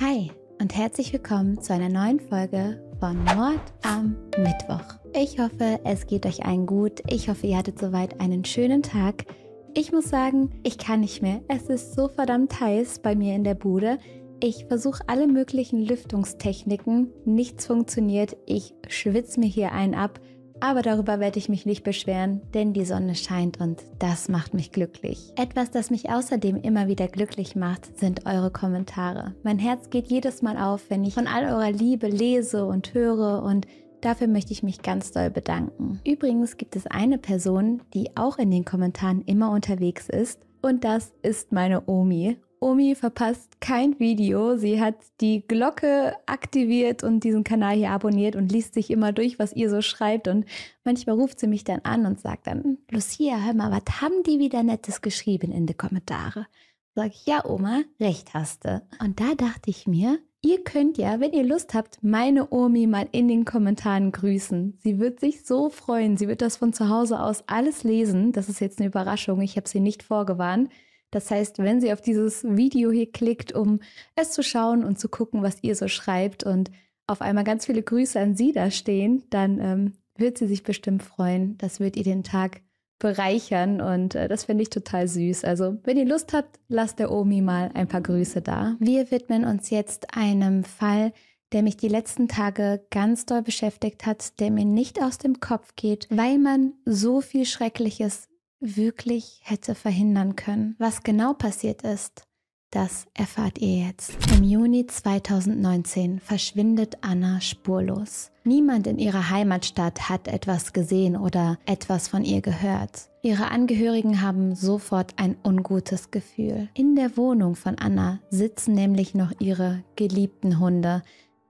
Hi und herzlich willkommen zu einer neuen Folge von Mord am Mittwoch. Ich hoffe, es geht euch allen gut. Ich hoffe, ihr hattet soweit einen schönen Tag. Ich muss sagen, ich kann nicht mehr. Es ist so verdammt heiß bei mir in der Bude. Ich versuche alle möglichen Lüftungstechniken. Nichts funktioniert. Ich schwitze mir hier einen ab. Aber darüber werde ich mich nicht beschweren, denn die Sonne scheint und das macht mich glücklich. Etwas, das mich außerdem immer wieder glücklich macht, sind eure Kommentare. Mein Herz geht jedes Mal auf, wenn ich von all eurer Liebe lese und höre und Dafür möchte ich mich ganz doll bedanken. Übrigens gibt es eine Person, die auch in den Kommentaren immer unterwegs ist und das ist meine Omi. Omi verpasst kein Video. Sie hat die Glocke aktiviert und diesen Kanal hier abonniert und liest sich immer durch, was ihr so schreibt. Und manchmal ruft sie mich dann an und sagt dann, Lucia, hör mal, was haben die wieder Nettes geschrieben in die Kommentare? Sag ich, ja, Oma, recht hast du. Und da dachte ich mir, ihr könnt ja, wenn ihr Lust habt, meine Omi mal in den Kommentaren grüßen. Sie wird sich so freuen. Sie wird das von zu Hause aus alles lesen. Das ist jetzt eine Überraschung. Ich habe sie nicht vorgewarnt. Das heißt, wenn sie auf dieses Video hier klickt, um es zu schauen und zu gucken, was ihr so schreibt und auf einmal ganz viele Grüße an sie da stehen, dann ähm, wird sie sich bestimmt freuen. Das wird ihr den Tag bereichern und äh, das finde ich total süß. Also, wenn ihr Lust habt, lasst der Omi mal ein paar Grüße da. Wir widmen uns jetzt einem Fall, der mich die letzten Tage ganz doll beschäftigt hat, der mir nicht aus dem Kopf geht, weil man so viel Schreckliches wirklich hätte verhindern können. Was genau passiert ist, das erfahrt ihr jetzt. Im Juni 2019 verschwindet Anna spurlos. Niemand in ihrer Heimatstadt hat etwas gesehen oder etwas von ihr gehört. Ihre Angehörigen haben sofort ein ungutes Gefühl. In der Wohnung von Anna sitzen nämlich noch ihre geliebten Hunde,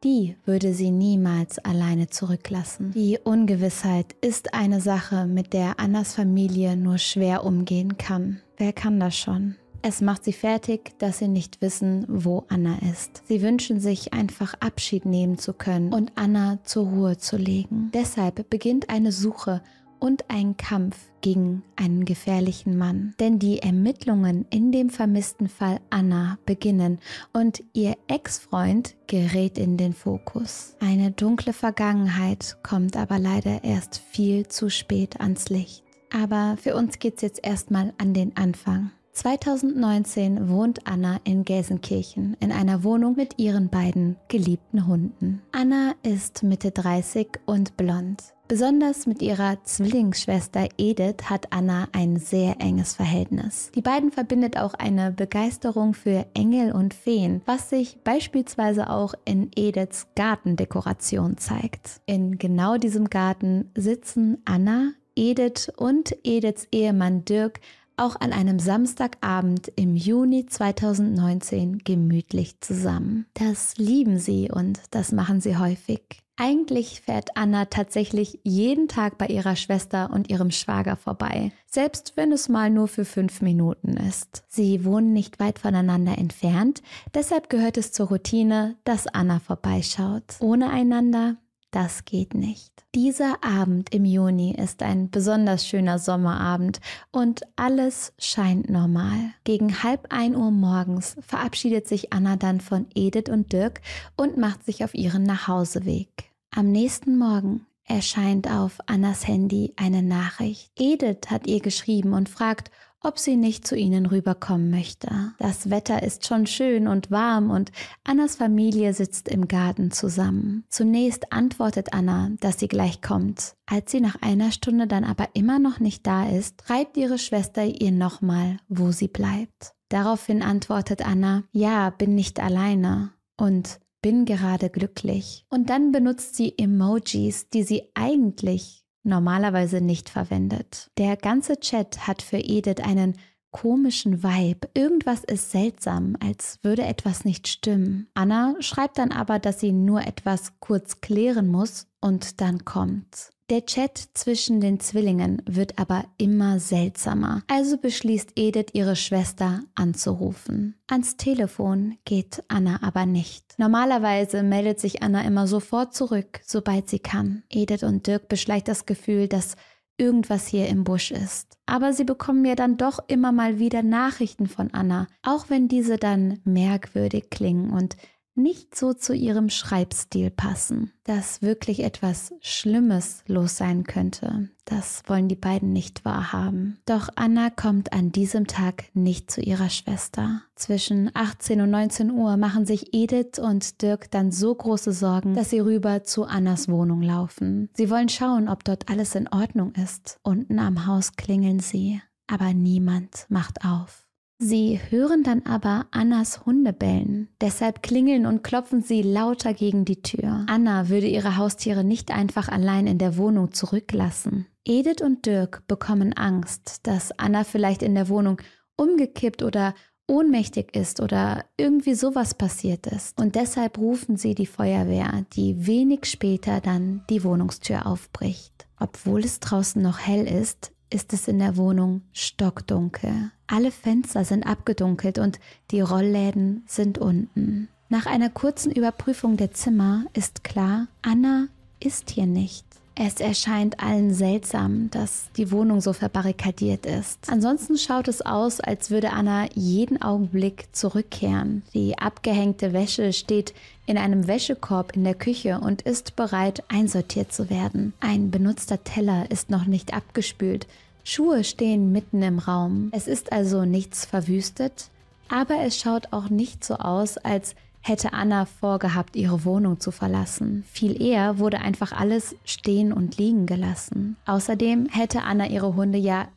die würde sie niemals alleine zurücklassen. Die Ungewissheit ist eine Sache, mit der Annas Familie nur schwer umgehen kann. Wer kann das schon? Es macht sie fertig, dass sie nicht wissen, wo Anna ist. Sie wünschen sich einfach Abschied nehmen zu können und Anna zur Ruhe zu legen. Deshalb beginnt eine Suche und ein Kampf gegen einen gefährlichen Mann. Denn die Ermittlungen in dem vermissten Fall Anna beginnen und ihr Ex-Freund gerät in den Fokus. Eine dunkle Vergangenheit kommt aber leider erst viel zu spät ans Licht. Aber für uns geht's jetzt erstmal an den Anfang. 2019 wohnt Anna in Gelsenkirchen in einer Wohnung mit ihren beiden geliebten Hunden. Anna ist Mitte 30 und blond. Besonders mit ihrer Zwillingsschwester Edith hat Anna ein sehr enges Verhältnis. Die beiden verbindet auch eine Begeisterung für Engel und Feen, was sich beispielsweise auch in Ediths Gartendekoration zeigt. In genau diesem Garten sitzen Anna, Edith und Ediths Ehemann Dirk auch an einem Samstagabend im Juni 2019 gemütlich zusammen. Das lieben sie und das machen sie häufig. Eigentlich fährt Anna tatsächlich jeden Tag bei ihrer Schwester und ihrem Schwager vorbei, selbst wenn es mal nur für fünf Minuten ist. Sie wohnen nicht weit voneinander entfernt, deshalb gehört es zur Routine, dass Anna vorbeischaut. Ohne einander das geht nicht. Dieser Abend im Juni ist ein besonders schöner Sommerabend und alles scheint normal. Gegen halb ein Uhr morgens verabschiedet sich Anna dann von Edith und Dirk und macht sich auf ihren Nachhauseweg. Am nächsten Morgen erscheint auf Annas Handy eine Nachricht. Edith hat ihr geschrieben und fragt, ob sie nicht zu ihnen rüberkommen möchte. Das Wetter ist schon schön und warm und Annas Familie sitzt im Garten zusammen. Zunächst antwortet Anna, dass sie gleich kommt. Als sie nach einer Stunde dann aber immer noch nicht da ist, schreibt ihre Schwester ihr nochmal, wo sie bleibt. Daraufhin antwortet Anna, ja, bin nicht alleine und bin gerade glücklich. Und dann benutzt sie Emojis, die sie eigentlich normalerweise nicht verwendet. Der ganze Chat hat für Edith einen komischen Vibe. Irgendwas ist seltsam, als würde etwas nicht stimmen. Anna schreibt dann aber, dass sie nur etwas kurz klären muss und dann kommt. Der Chat zwischen den Zwillingen wird aber immer seltsamer, also beschließt Edith, ihre Schwester anzurufen. Ans Telefon geht Anna aber nicht. Normalerweise meldet sich Anna immer sofort zurück, sobald sie kann. Edith und Dirk beschleicht das Gefühl, dass irgendwas hier im Busch ist. Aber sie bekommen ja dann doch immer mal wieder Nachrichten von Anna, auch wenn diese dann merkwürdig klingen und nicht so zu ihrem Schreibstil passen, dass wirklich etwas Schlimmes los sein könnte. Das wollen die beiden nicht wahrhaben. Doch Anna kommt an diesem Tag nicht zu ihrer Schwester. Zwischen 18 und 19 Uhr machen sich Edith und Dirk dann so große Sorgen, dass sie rüber zu Annas Wohnung laufen. Sie wollen schauen, ob dort alles in Ordnung ist. Unten am Haus klingeln sie, aber niemand macht auf. Sie hören dann aber Annas Hunde bellen. Deshalb klingeln und klopfen sie lauter gegen die Tür. Anna würde ihre Haustiere nicht einfach allein in der Wohnung zurücklassen. Edith und Dirk bekommen Angst, dass Anna vielleicht in der Wohnung umgekippt oder ohnmächtig ist oder irgendwie sowas passiert ist. Und deshalb rufen sie die Feuerwehr, die wenig später dann die Wohnungstür aufbricht. Obwohl es draußen noch hell ist, ist es in der Wohnung stockdunkel. Alle Fenster sind abgedunkelt und die Rollläden sind unten. Nach einer kurzen Überprüfung der Zimmer ist klar, Anna ist hier nicht. Es erscheint allen seltsam, dass die Wohnung so verbarrikadiert ist. Ansonsten schaut es aus, als würde Anna jeden Augenblick zurückkehren. Die abgehängte Wäsche steht in einem Wäschekorb in der Küche und ist bereit, einsortiert zu werden. Ein benutzter Teller ist noch nicht abgespült. Schuhe stehen mitten im Raum. Es ist also nichts verwüstet, aber es schaut auch nicht so aus, als würde hätte Anna vorgehabt, ihre Wohnung zu verlassen. Viel eher wurde einfach alles stehen und liegen gelassen. Außerdem hätte Anna ihre Hunde ja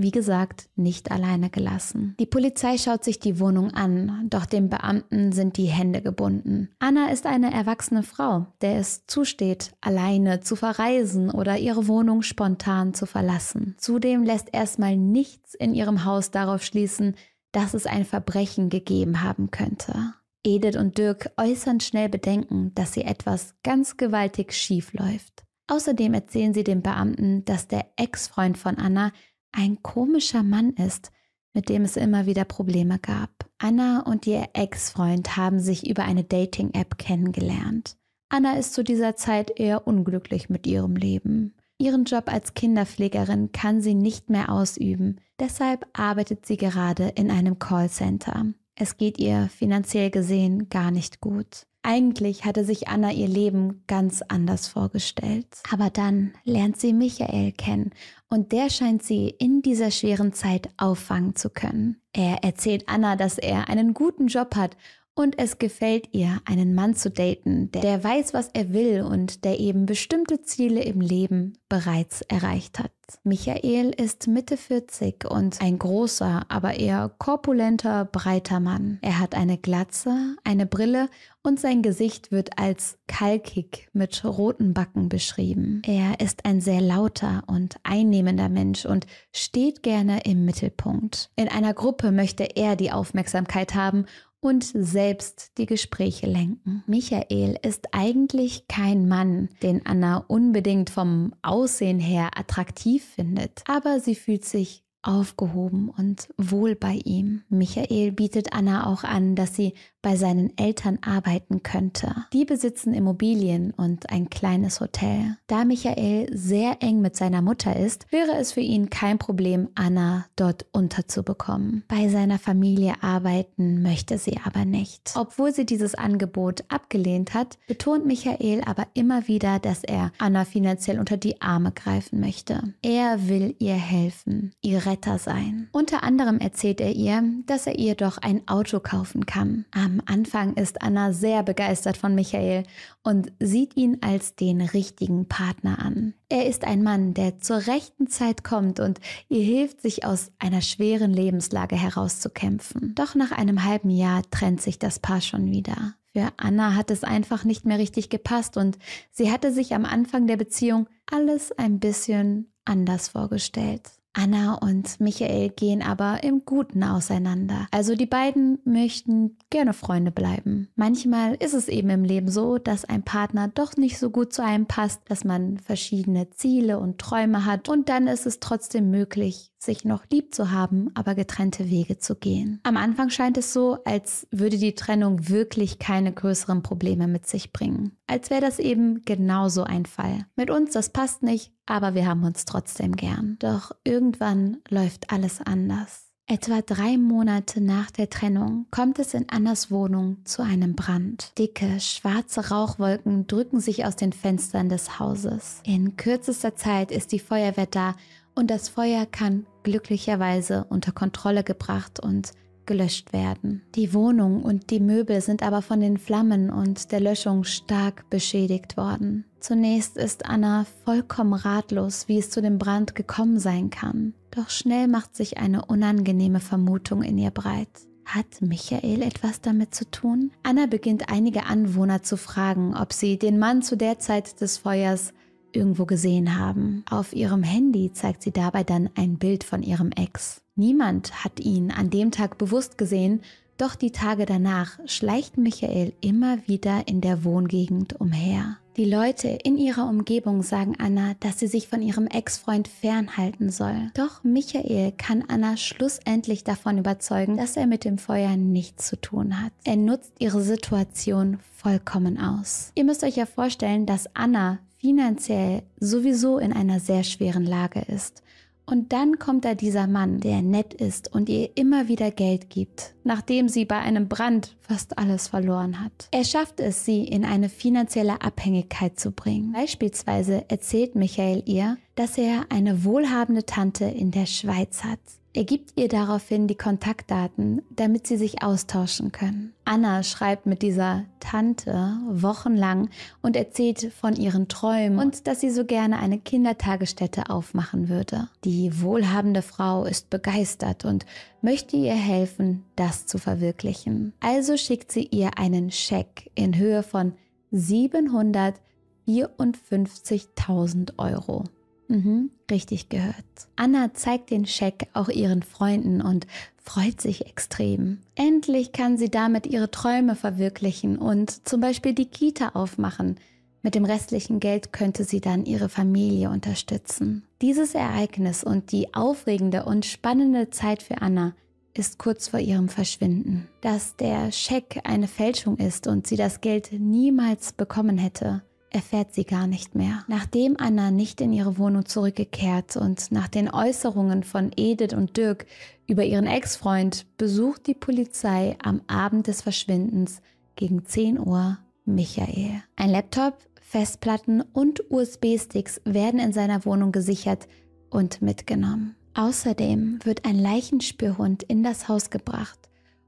wie gesagt, nicht alleine gelassen. Die Polizei schaut sich die Wohnung an, doch dem Beamten sind die Hände gebunden. Anna ist eine erwachsene Frau, der es zusteht, alleine zu verreisen oder ihre Wohnung spontan zu verlassen. Zudem lässt erstmal nichts in ihrem Haus darauf schließen, dass es ein Verbrechen gegeben haben könnte. Edith und Dirk äußern schnell Bedenken, dass hier etwas ganz gewaltig schief läuft. Außerdem erzählen sie dem Beamten, dass der Ex-Freund von Anna ein komischer Mann ist, mit dem es immer wieder Probleme gab. Anna und ihr Ex-Freund haben sich über eine Dating-App kennengelernt. Anna ist zu dieser Zeit eher unglücklich mit ihrem Leben. Ihren Job als Kinderpflegerin kann sie nicht mehr ausüben, deshalb arbeitet sie gerade in einem Callcenter. Es geht ihr finanziell gesehen gar nicht gut. Eigentlich hatte sich Anna ihr Leben ganz anders vorgestellt. Aber dann lernt sie Michael kennen und der scheint sie in dieser schweren Zeit auffangen zu können. Er erzählt Anna, dass er einen guten Job hat und es gefällt ihr, einen Mann zu daten, der weiß, was er will und der eben bestimmte Ziele im Leben bereits erreicht hat. Michael ist Mitte 40 und ein großer, aber eher korpulenter, breiter Mann. Er hat eine Glatze, eine Brille und sein Gesicht wird als kalkig mit roten Backen beschrieben. Er ist ein sehr lauter und einnehmender Mensch und steht gerne im Mittelpunkt. In einer Gruppe möchte er die Aufmerksamkeit haben und selbst die Gespräche lenken. Michael ist eigentlich kein Mann, den Anna unbedingt vom Aussehen her attraktiv findet, aber sie fühlt sich aufgehoben und wohl bei ihm. Michael bietet Anna auch an, dass sie bei seinen Eltern arbeiten könnte. Die besitzen Immobilien und ein kleines Hotel. Da Michael sehr eng mit seiner Mutter ist, wäre es für ihn kein Problem, Anna dort unterzubekommen. Bei seiner Familie arbeiten möchte sie aber nicht. Obwohl sie dieses Angebot abgelehnt hat, betont Michael aber immer wieder, dass er Anna finanziell unter die Arme greifen möchte. Er will ihr helfen, ihre Retter sein. Unter anderem erzählt er ihr, dass er ihr doch ein Auto kaufen kann. Am Anfang ist Anna sehr begeistert von Michael und sieht ihn als den richtigen Partner an. Er ist ein Mann, der zur rechten Zeit kommt und ihr hilft, sich aus einer schweren Lebenslage herauszukämpfen. Doch nach einem halben Jahr trennt sich das Paar schon wieder. Für Anna hat es einfach nicht mehr richtig gepasst und sie hatte sich am Anfang der Beziehung alles ein bisschen anders vorgestellt. Anna und Michael gehen aber im Guten auseinander. Also die beiden möchten gerne Freunde bleiben. Manchmal ist es eben im Leben so, dass ein Partner doch nicht so gut zu einem passt, dass man verschiedene Ziele und Träume hat und dann ist es trotzdem möglich, sich noch lieb zu haben, aber getrennte Wege zu gehen. Am Anfang scheint es so, als würde die Trennung wirklich keine größeren Probleme mit sich bringen. Als wäre das eben genauso ein Fall. Mit uns, das passt nicht, aber wir haben uns trotzdem gern. Doch irgendwann läuft alles anders. Etwa drei Monate nach der Trennung kommt es in Annas Wohnung zu einem Brand. Dicke, schwarze Rauchwolken drücken sich aus den Fenstern des Hauses. In kürzester Zeit ist die Feuerwehr da und das Feuer kann glücklicherweise unter Kontrolle gebracht und gelöscht werden. Die Wohnung und die Möbel sind aber von den Flammen und der Löschung stark beschädigt worden. Zunächst ist Anna vollkommen ratlos, wie es zu dem Brand gekommen sein kann. Doch schnell macht sich eine unangenehme Vermutung in ihr breit. Hat Michael etwas damit zu tun? Anna beginnt einige Anwohner zu fragen, ob sie den Mann zu der Zeit des Feuers irgendwo gesehen haben. Auf ihrem Handy zeigt sie dabei dann ein Bild von ihrem Ex. Niemand hat ihn an dem Tag bewusst gesehen, doch die Tage danach schleicht Michael immer wieder in der Wohngegend umher. Die Leute in ihrer Umgebung sagen Anna, dass sie sich von ihrem Ex-Freund fernhalten soll. Doch Michael kann Anna schlussendlich davon überzeugen, dass er mit dem Feuer nichts zu tun hat. Er nutzt ihre Situation vollkommen aus. Ihr müsst euch ja vorstellen, dass Anna finanziell sowieso in einer sehr schweren Lage ist. Und dann kommt da dieser Mann, der nett ist und ihr immer wieder Geld gibt, nachdem sie bei einem Brand fast alles verloren hat. Er schafft es, sie in eine finanzielle Abhängigkeit zu bringen. Beispielsweise erzählt Michael ihr, dass er eine wohlhabende Tante in der Schweiz hat, er gibt ihr daraufhin die Kontaktdaten, damit sie sich austauschen können. Anna schreibt mit dieser Tante wochenlang und erzählt von ihren Träumen und dass sie so gerne eine Kindertagesstätte aufmachen würde. Die wohlhabende Frau ist begeistert und möchte ihr helfen, das zu verwirklichen. Also schickt sie ihr einen Scheck in Höhe von 754.000 Euro. Mhm, richtig gehört. Anna zeigt den Scheck auch ihren Freunden und freut sich extrem. Endlich kann sie damit ihre Träume verwirklichen und zum Beispiel die Kita aufmachen. Mit dem restlichen Geld könnte sie dann ihre Familie unterstützen. Dieses Ereignis und die aufregende und spannende Zeit für Anna ist kurz vor ihrem Verschwinden. Dass der Scheck eine Fälschung ist und sie das Geld niemals bekommen hätte, erfährt sie gar nicht mehr. Nachdem Anna nicht in ihre Wohnung zurückgekehrt und nach den Äußerungen von Edith und Dirk über ihren Ex-Freund besucht die Polizei am Abend des Verschwindens gegen 10 Uhr Michael. Ein Laptop, Festplatten und USB-Sticks werden in seiner Wohnung gesichert und mitgenommen. Außerdem wird ein Leichenspürhund in das Haus gebracht,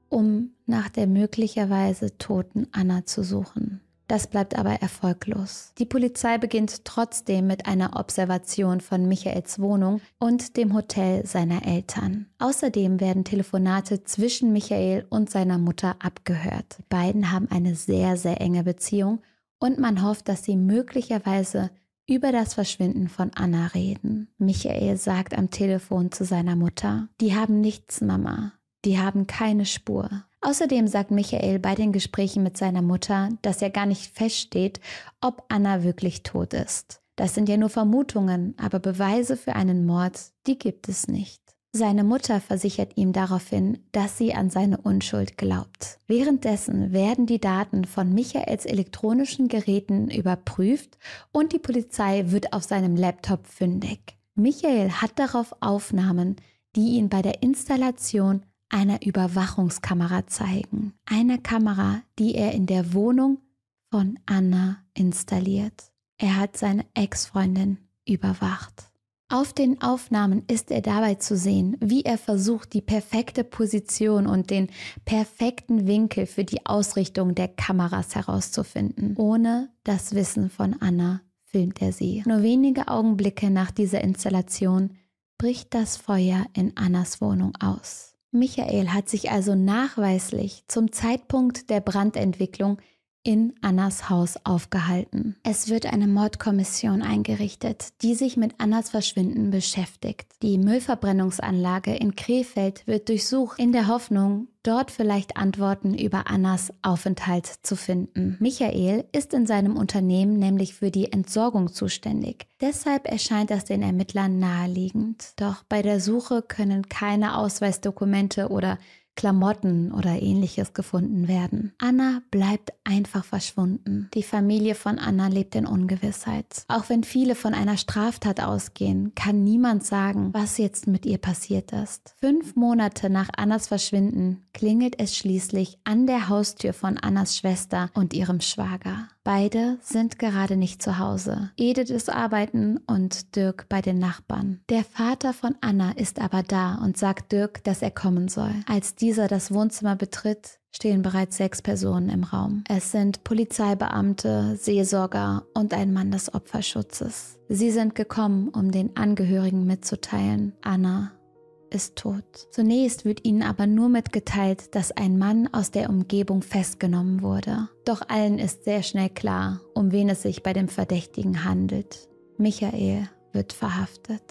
um nach der möglicherweise toten Anna zu suchen. Das bleibt aber erfolglos. Die Polizei beginnt trotzdem mit einer Observation von Michaels Wohnung und dem Hotel seiner Eltern. Außerdem werden Telefonate zwischen Michael und seiner Mutter abgehört. Die beiden haben eine sehr, sehr enge Beziehung und man hofft, dass sie möglicherweise über das Verschwinden von Anna reden. Michael sagt am Telefon zu seiner Mutter, die haben nichts, Mama. Die haben keine Spur. Außerdem sagt Michael bei den Gesprächen mit seiner Mutter, dass er gar nicht feststeht, ob Anna wirklich tot ist. Das sind ja nur Vermutungen, aber Beweise für einen Mord, die gibt es nicht. Seine Mutter versichert ihm daraufhin, dass sie an seine Unschuld glaubt. Währenddessen werden die Daten von Michaels elektronischen Geräten überprüft und die Polizei wird auf seinem Laptop fündig. Michael hat darauf Aufnahmen, die ihn bei der Installation einer Überwachungskamera zeigen. Eine Kamera, die er in der Wohnung von Anna installiert. Er hat seine Ex-Freundin überwacht. Auf den Aufnahmen ist er dabei zu sehen, wie er versucht, die perfekte Position und den perfekten Winkel für die Ausrichtung der Kameras herauszufinden. Ohne das Wissen von Anna filmt er sie. Nur wenige Augenblicke nach dieser Installation bricht das Feuer in Annas Wohnung aus. Michael hat sich also nachweislich zum Zeitpunkt der Brandentwicklung in Annas Haus aufgehalten. Es wird eine Mordkommission eingerichtet, die sich mit Annas Verschwinden beschäftigt. Die Müllverbrennungsanlage in Krefeld wird durchsucht in der Hoffnung, dort vielleicht Antworten über Annas Aufenthalt zu finden. Michael ist in seinem Unternehmen nämlich für die Entsorgung zuständig. Deshalb erscheint das den Ermittlern naheliegend. Doch bei der Suche können keine Ausweisdokumente oder Klamotten oder ähnliches gefunden werden. Anna bleibt einfach verschwunden. Die Familie von Anna lebt in Ungewissheit. Auch wenn viele von einer Straftat ausgehen, kann niemand sagen, was jetzt mit ihr passiert ist. Fünf Monate nach Annas Verschwinden klingelt es schließlich an der Haustür von Annas Schwester und ihrem Schwager. Beide sind gerade nicht zu Hause. Edith ist arbeiten und Dirk bei den Nachbarn. Der Vater von Anna ist aber da und sagt Dirk, dass er kommen soll. Als die Lisa das Wohnzimmer betritt, stehen bereits sechs Personen im Raum. Es sind Polizeibeamte, Seelsorger und ein Mann des Opferschutzes. Sie sind gekommen, um den Angehörigen mitzuteilen, Anna ist tot. Zunächst wird ihnen aber nur mitgeteilt, dass ein Mann aus der Umgebung festgenommen wurde. Doch allen ist sehr schnell klar, um wen es sich bei dem Verdächtigen handelt. Michael wird verhaftet.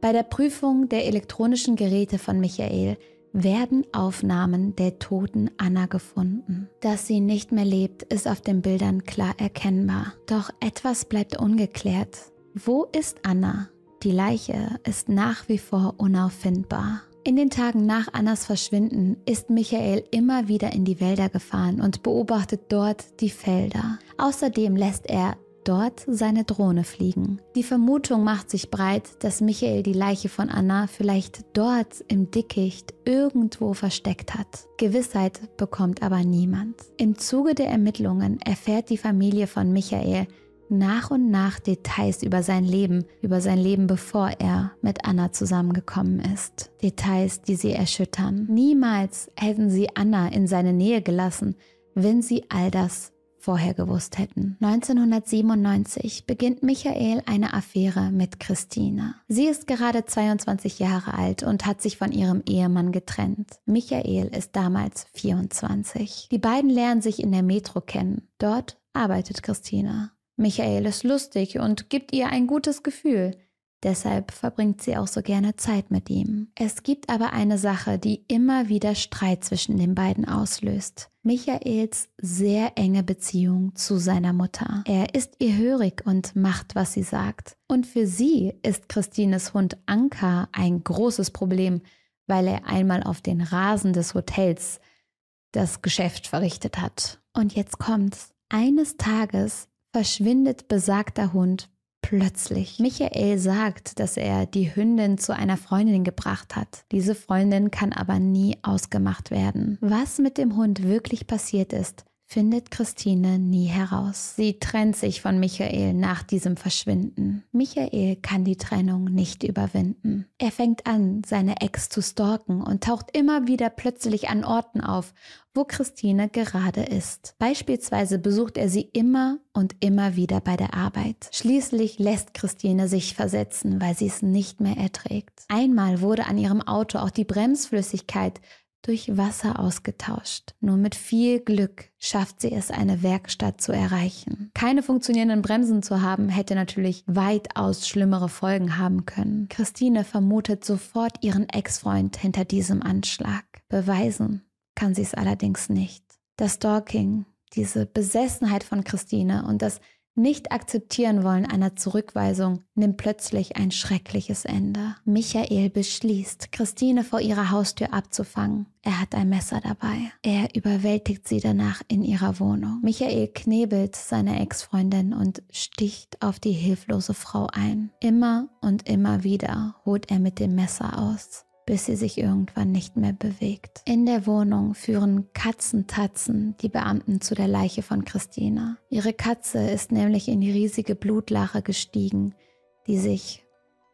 Bei der Prüfung der elektronischen Geräte von Michael werden Aufnahmen der toten Anna gefunden. Dass sie nicht mehr lebt, ist auf den Bildern klar erkennbar. Doch etwas bleibt ungeklärt. Wo ist Anna? Die Leiche ist nach wie vor unauffindbar. In den Tagen nach Annas Verschwinden ist Michael immer wieder in die Wälder gefahren und beobachtet dort die Felder. Außerdem lässt er dort seine Drohne fliegen. Die Vermutung macht sich breit, dass Michael die Leiche von Anna vielleicht dort im Dickicht irgendwo versteckt hat. Gewissheit bekommt aber niemand. Im Zuge der Ermittlungen erfährt die Familie von Michael, nach und nach Details über sein Leben, über sein Leben, bevor er mit Anna zusammengekommen ist. Details, die sie erschüttern. Niemals hätten sie Anna in seine Nähe gelassen, wenn sie all das vorher gewusst hätten. 1997 beginnt Michael eine Affäre mit Christina. Sie ist gerade 22 Jahre alt und hat sich von ihrem Ehemann getrennt. Michael ist damals 24. Die beiden lernen sich in der Metro kennen. Dort arbeitet Christina. Michael ist lustig und gibt ihr ein gutes Gefühl. Deshalb verbringt sie auch so gerne Zeit mit ihm. Es gibt aber eine Sache, die immer wieder Streit zwischen den beiden auslöst. Michaels sehr enge Beziehung zu seiner Mutter. Er ist ihr hörig und macht, was sie sagt. Und für sie ist Christines Hund Anka ein großes Problem, weil er einmal auf den Rasen des Hotels das Geschäft verrichtet hat. Und jetzt kommt's. Eines Tages verschwindet besagter Hund plötzlich. Michael sagt, dass er die Hündin zu einer Freundin gebracht hat. Diese Freundin kann aber nie ausgemacht werden. Was mit dem Hund wirklich passiert ist, findet Christine nie heraus. Sie trennt sich von Michael nach diesem Verschwinden. Michael kann die Trennung nicht überwinden. Er fängt an, seine Ex zu stalken und taucht immer wieder plötzlich an Orten auf, wo Christine gerade ist. Beispielsweise besucht er sie immer und immer wieder bei der Arbeit. Schließlich lässt Christine sich versetzen, weil sie es nicht mehr erträgt. Einmal wurde an ihrem Auto auch die Bremsflüssigkeit durch Wasser ausgetauscht. Nur mit viel Glück schafft sie es, eine Werkstatt zu erreichen. Keine funktionierenden Bremsen zu haben, hätte natürlich weitaus schlimmere Folgen haben können. Christine vermutet sofort ihren Ex-Freund hinter diesem Anschlag. Beweisen kann sie es allerdings nicht. Das Stalking, diese Besessenheit von Christine und das nicht akzeptieren wollen einer Zurückweisung, nimmt plötzlich ein schreckliches Ende. Michael beschließt, Christine vor ihrer Haustür abzufangen. Er hat ein Messer dabei. Er überwältigt sie danach in ihrer Wohnung. Michael knebelt seine Ex-Freundin und sticht auf die hilflose Frau ein. Immer und immer wieder holt er mit dem Messer aus bis sie sich irgendwann nicht mehr bewegt. In der Wohnung führen Katzentatzen die Beamten zu der Leiche von Christina. Ihre Katze ist nämlich in die riesige Blutlache gestiegen, die sich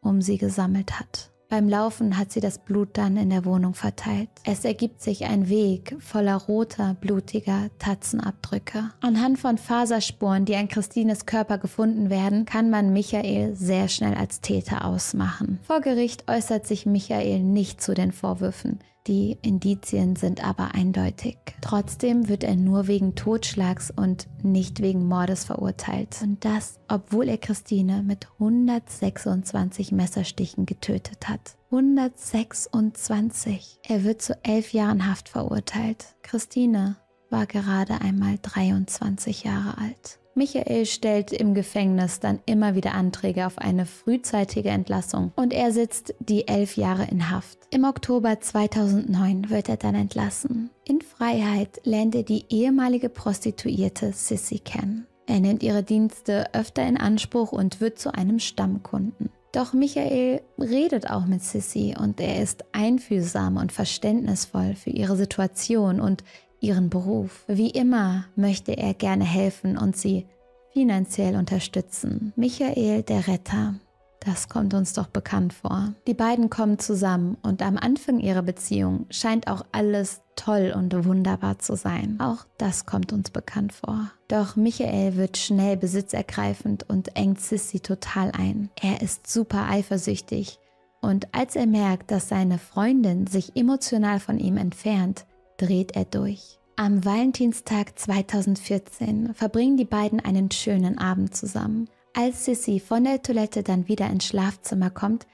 um sie gesammelt hat. Beim Laufen hat sie das Blut dann in der Wohnung verteilt. Es ergibt sich ein Weg voller roter, blutiger Tatzenabdrücke. Anhand von Faserspuren, die an Christines Körper gefunden werden, kann man Michael sehr schnell als Täter ausmachen. Vor Gericht äußert sich Michael nicht zu den Vorwürfen. Die Indizien sind aber eindeutig. Trotzdem wird er nur wegen Totschlags und nicht wegen Mordes verurteilt. Und das, obwohl er Christine mit 126 Messerstichen getötet hat. 126. Er wird zu elf Jahren Haft verurteilt. Christine war gerade einmal 23 Jahre alt. Michael stellt im Gefängnis dann immer wieder Anträge auf eine frühzeitige Entlassung und er sitzt die elf Jahre in Haft. Im Oktober 2009 wird er dann entlassen. In Freiheit lernt er die ehemalige Prostituierte Sissy kennen. Er nimmt ihre Dienste öfter in Anspruch und wird zu einem Stammkunden. Doch Michael redet auch mit Sissy und er ist einfühlsam und verständnisvoll für ihre Situation und ihren Beruf. Wie immer möchte er gerne helfen und sie finanziell unterstützen. Michael der Retter. Das kommt uns doch bekannt vor. Die beiden kommen zusammen und am Anfang ihrer Beziehung scheint auch alles toll und wunderbar zu sein. Auch das kommt uns bekannt vor. Doch Michael wird schnell besitzergreifend und engt Sissy total ein. Er ist super eifersüchtig und als er merkt, dass seine Freundin sich emotional von ihm entfernt, dreht er durch. Am Valentinstag 2014 verbringen die beiden einen schönen Abend zusammen. Als Sissy von der Toilette dann wieder ins Schlafzimmer kommt,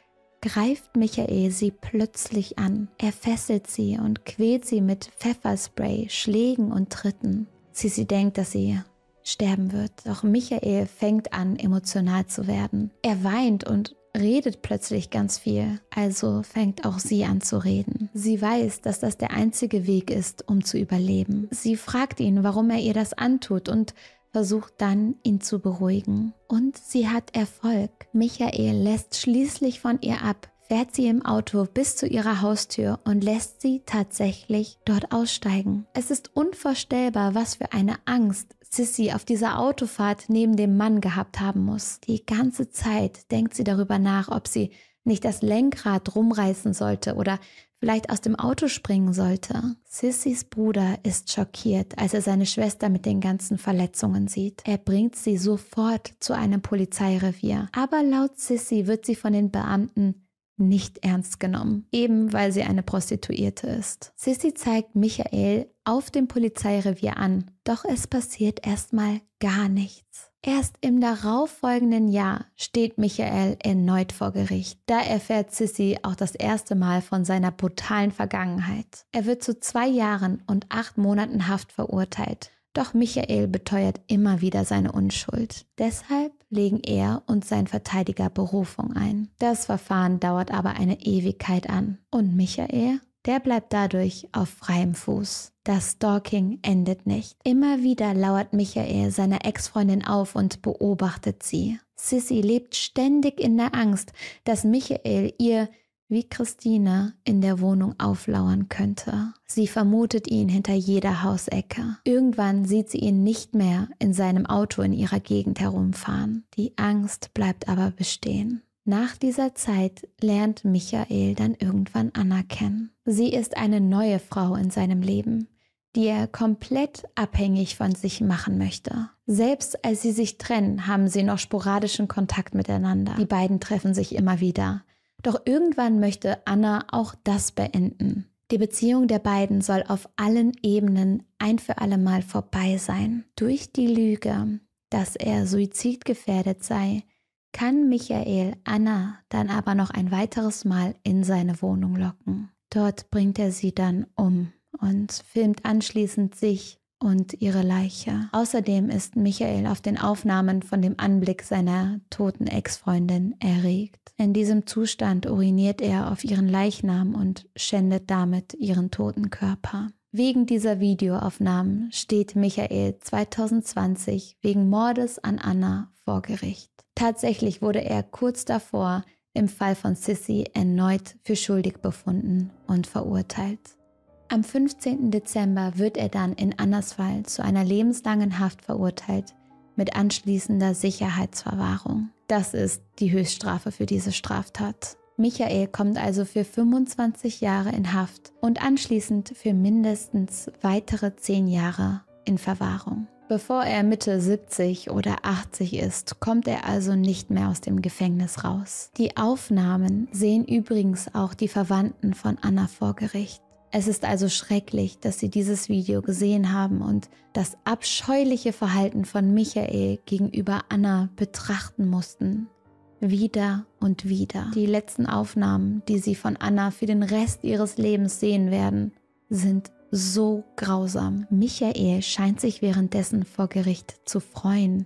greift Michael sie plötzlich an. Er fesselt sie und quält sie mit Pfefferspray, Schlägen und Tritten. Sissy denkt, dass sie sterben wird, doch Michael fängt an, emotional zu werden. Er weint und redet plötzlich ganz viel, also fängt auch sie an zu reden. Sie weiß, dass das der einzige Weg ist, um zu überleben. Sie fragt ihn, warum er ihr das antut und versucht dann, ihn zu beruhigen. Und sie hat Erfolg. Michael lässt schließlich von ihr ab, fährt sie im Auto bis zu ihrer Haustür und lässt sie tatsächlich dort aussteigen. Es ist unvorstellbar, was für eine Angst Sissy auf dieser Autofahrt neben dem Mann gehabt haben muss. Die ganze Zeit denkt sie darüber nach, ob sie nicht das Lenkrad rumreißen sollte oder vielleicht aus dem Auto springen sollte. Sissys Bruder ist schockiert, als er seine Schwester mit den ganzen Verletzungen sieht. Er bringt sie sofort zu einem Polizeirevier. Aber laut Sissy wird sie von den Beamten nicht ernst genommen, eben weil sie eine Prostituierte ist. Sissy zeigt Michael auf dem Polizeirevier an, doch es passiert erstmal gar nichts. Erst im darauffolgenden Jahr steht Michael erneut vor Gericht. Da erfährt Sissy auch das erste Mal von seiner brutalen Vergangenheit. Er wird zu zwei Jahren und acht Monaten Haft verurteilt. Doch Michael beteuert immer wieder seine Unschuld. Deshalb legen er und sein Verteidiger Berufung ein. Das Verfahren dauert aber eine Ewigkeit an. Und Michael? Der bleibt dadurch auf freiem Fuß. Das Stalking endet nicht. Immer wieder lauert Michael seiner Ex-Freundin auf und beobachtet sie. Sissy lebt ständig in der Angst, dass Michael ihr wie Christine in der Wohnung auflauern könnte. Sie vermutet ihn hinter jeder Hausecke. Irgendwann sieht sie ihn nicht mehr in seinem Auto in ihrer Gegend herumfahren. Die Angst bleibt aber bestehen. Nach dieser Zeit lernt Michael dann irgendwann Anna kennen. Sie ist eine neue Frau in seinem Leben, die er komplett abhängig von sich machen möchte. Selbst als sie sich trennen, haben sie noch sporadischen Kontakt miteinander. Die beiden treffen sich immer wieder. Doch irgendwann möchte Anna auch das beenden. Die Beziehung der beiden soll auf allen Ebenen ein für allemal vorbei sein. Durch die Lüge, dass er suizidgefährdet sei, kann Michael Anna dann aber noch ein weiteres Mal in seine Wohnung locken. Dort bringt er sie dann um und filmt anschließend sich und ihre Leiche. Außerdem ist Michael auf den Aufnahmen von dem Anblick seiner toten Ex-Freundin erregt. In diesem Zustand uriniert er auf ihren Leichnam und schändet damit ihren toten Körper. Wegen dieser Videoaufnahmen steht Michael 2020 wegen Mordes an Anna vor Gericht. Tatsächlich wurde er kurz davor im Fall von Sissy erneut für schuldig befunden und verurteilt. Am 15. Dezember wird er dann in Annerswald zu einer lebenslangen Haft verurteilt mit anschließender Sicherheitsverwahrung. Das ist die Höchststrafe für diese Straftat. Michael kommt also für 25 Jahre in Haft und anschließend für mindestens weitere 10 Jahre in Verwahrung. Bevor er Mitte 70 oder 80 ist, kommt er also nicht mehr aus dem Gefängnis raus. Die Aufnahmen sehen übrigens auch die Verwandten von Anna vor Gericht. Es ist also schrecklich, dass Sie dieses Video gesehen haben und das abscheuliche Verhalten von Michael gegenüber Anna betrachten mussten. Wieder und wieder. Die letzten Aufnahmen, die Sie von Anna für den Rest Ihres Lebens sehen werden, sind so grausam. Michael scheint sich währenddessen vor Gericht zu freuen,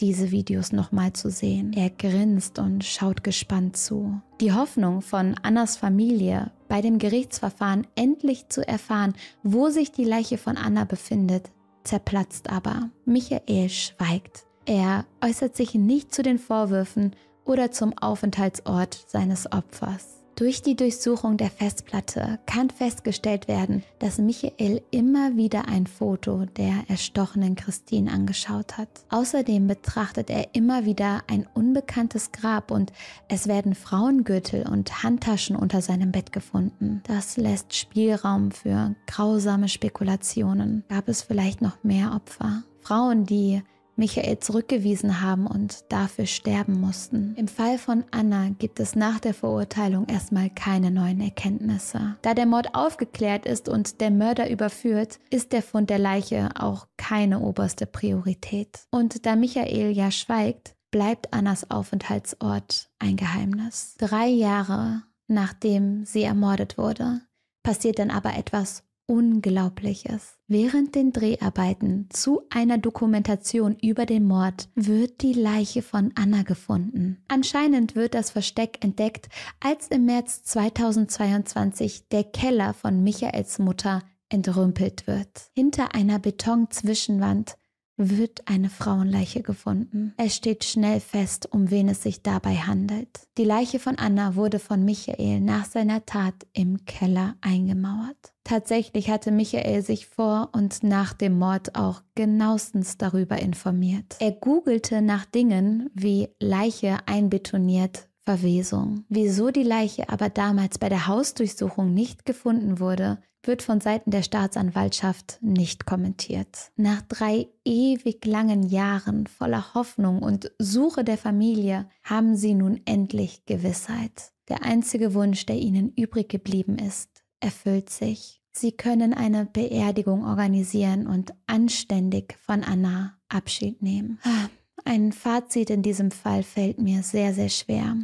diese Videos nochmal zu sehen. Er grinst und schaut gespannt zu. Die Hoffnung von Annas Familie, bei dem Gerichtsverfahren endlich zu erfahren, wo sich die Leiche von Anna befindet, zerplatzt aber. Michael schweigt. Er äußert sich nicht zu den Vorwürfen oder zum Aufenthaltsort seines Opfers. Durch die Durchsuchung der Festplatte kann festgestellt werden, dass Michael immer wieder ein Foto der erstochenen Christine angeschaut hat. Außerdem betrachtet er immer wieder ein unbekanntes Grab und es werden Frauengürtel und Handtaschen unter seinem Bett gefunden. Das lässt Spielraum für grausame Spekulationen. Gab es vielleicht noch mehr Opfer? Frauen, die Michael zurückgewiesen haben und dafür sterben mussten. Im Fall von Anna gibt es nach der Verurteilung erstmal keine neuen Erkenntnisse. Da der Mord aufgeklärt ist und der Mörder überführt, ist der Fund der Leiche auch keine oberste Priorität. Und da Michael ja schweigt, bleibt Annas Aufenthaltsort ein Geheimnis. Drei Jahre nachdem sie ermordet wurde, passiert dann aber etwas Unglaubliches. Während den Dreharbeiten zu einer Dokumentation über den Mord wird die Leiche von Anna gefunden. Anscheinend wird das Versteck entdeckt, als im März 2022 der Keller von Michaels Mutter entrümpelt wird. Hinter einer Betonzwischenwand wird eine Frauenleiche gefunden. Es steht schnell fest, um wen es sich dabei handelt. Die Leiche von Anna wurde von Michael nach seiner Tat im Keller eingemauert. Tatsächlich hatte Michael sich vor und nach dem Mord auch genauestens darüber informiert. Er googelte nach Dingen wie Leiche einbetoniert Verwesung. Wieso die Leiche aber damals bei der Hausdurchsuchung nicht gefunden wurde, wird von Seiten der Staatsanwaltschaft nicht kommentiert. Nach drei ewig langen Jahren voller Hoffnung und Suche der Familie haben sie nun endlich Gewissheit. Der einzige Wunsch, der ihnen übrig geblieben ist, erfüllt sich. Sie können eine Beerdigung organisieren und anständig von Anna Abschied nehmen. Ah, ein Fazit in diesem Fall fällt mir sehr, sehr schwer.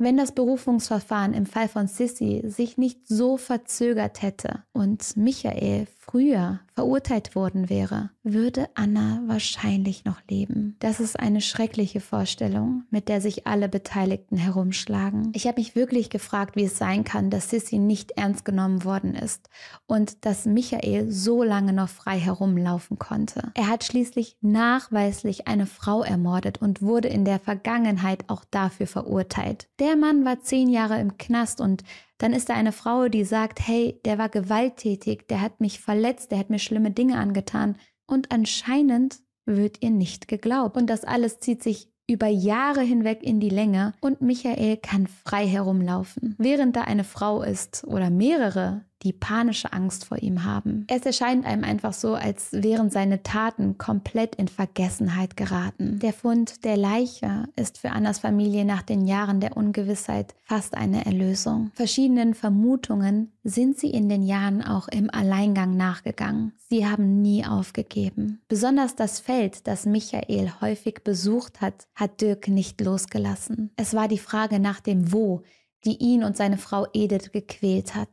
Wenn das Berufungsverfahren im Fall von Sissy sich nicht so verzögert hätte und Michael früher verurteilt worden wäre, würde Anna wahrscheinlich noch leben. Das ist eine schreckliche Vorstellung, mit der sich alle Beteiligten herumschlagen. Ich habe mich wirklich gefragt, wie es sein kann, dass Sissy nicht ernst genommen worden ist und dass Michael so lange noch frei herumlaufen konnte. Er hat schließlich nachweislich eine Frau ermordet und wurde in der Vergangenheit auch dafür verurteilt. Der Mann war zehn Jahre im Knast und dann ist da eine Frau, die sagt, hey, der war gewalttätig, der hat mich verletzt, der hat mir schlimme Dinge angetan. Und anscheinend wird ihr nicht geglaubt. Und das alles zieht sich über Jahre hinweg in die Länge und Michael kann frei herumlaufen. Während da eine Frau ist oder mehrere, die panische Angst vor ihm haben. Es erscheint einem einfach so, als wären seine Taten komplett in Vergessenheit geraten. Der Fund der Leiche ist für Annas Familie nach den Jahren der Ungewissheit fast eine Erlösung. Verschiedenen Vermutungen sind sie in den Jahren auch im Alleingang nachgegangen. Sie haben nie aufgegeben. Besonders das Feld, das Michael häufig besucht hat, hat Dirk nicht losgelassen. Es war die Frage nach dem Wo, die ihn und seine Frau Edith gequält hat.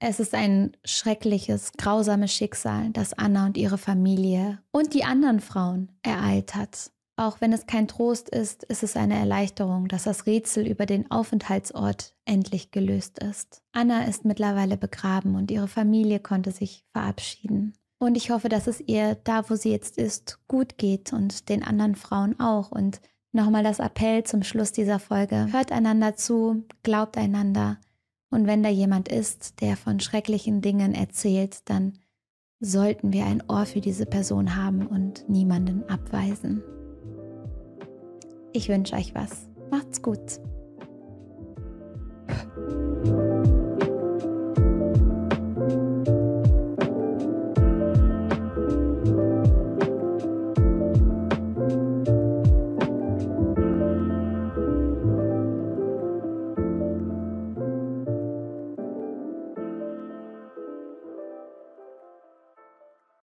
Es ist ein schreckliches, grausames Schicksal, das Anna und ihre Familie und die anderen Frauen ereilt hat. Auch wenn es kein Trost ist, ist es eine Erleichterung, dass das Rätsel über den Aufenthaltsort endlich gelöst ist. Anna ist mittlerweile begraben und ihre Familie konnte sich verabschieden. Und ich hoffe, dass es ihr da, wo sie jetzt ist, gut geht und den anderen Frauen auch. Und nochmal das Appell zum Schluss dieser Folge. Hört einander zu, glaubt einander, und wenn da jemand ist, der von schrecklichen Dingen erzählt, dann sollten wir ein Ohr für diese Person haben und niemanden abweisen. Ich wünsche euch was. Macht's gut.